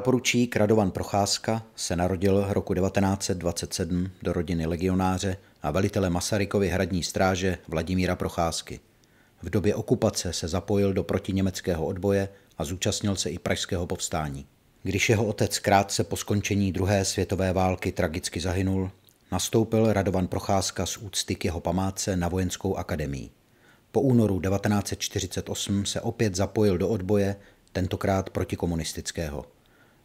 poručík Radovan Procházka se narodil roku 1927 do rodiny legionáře a velitele Masarykovy hradní stráže Vladimíra Procházky. V době okupace se zapojil do protiněmeckého odboje a zúčastnil se i pražského povstání. Když jeho otec krátce po skončení druhé světové války tragicky zahynul, nastoupil Radovan Procházka z úcty k jeho památce na vojenskou akademii. Po únoru 1948 se opět zapojil do odboje, tentokrát protikomunistického.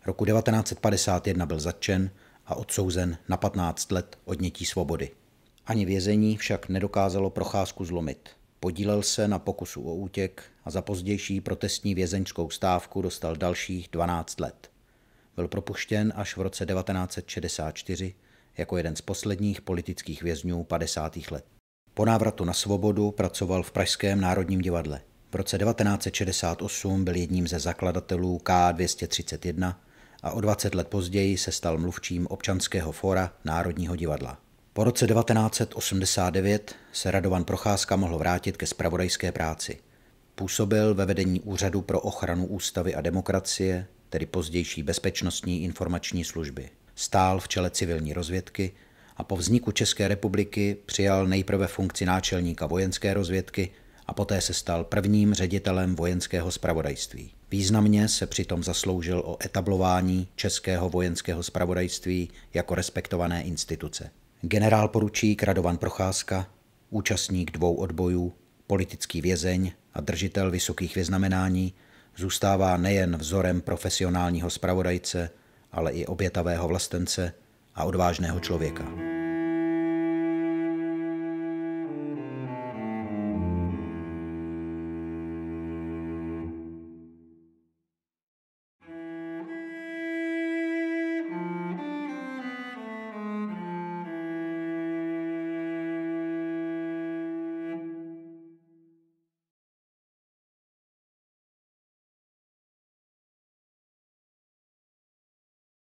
Roku 1951 byl zatčen a odsouzen na 15 let odnětí svobody. Ani vězení však nedokázalo procházku zlomit. Podílel se na pokusu o útěk a za pozdější protestní vězeňskou stávku dostal dalších 12 let. Byl propuštěn až v roce 1964 jako jeden z posledních politických vězňů 50. let. Po návratu na svobodu pracoval v Pražském národním divadle. V roce 1968 byl jedním ze zakladatelů K231 a o 20 let později se stal mluvčím občanského fóra Národního divadla. Po roce 1989 se Radovan Procházka mohl vrátit ke spravodajské práci. Působil ve vedení Úřadu pro ochranu ústavy a demokracie, tedy pozdější bezpečnostní informační služby. Stál v čele civilní rozvědky a po vzniku České republiky přijal nejprve funkci náčelníka vojenské rozvědky a poté se stal prvním ředitelem vojenského spravodajství. Významně se přitom zasloužil o etablování českého vojenského spravodajství jako respektované instituce. Generál poručík Radovan Procházka, účastník dvou odbojů, politický vězeň a držitel vysokých vyznamenání, zůstává nejen vzorem profesionálního spravodajce, ale i obětavého vlastence a odvážného člověka.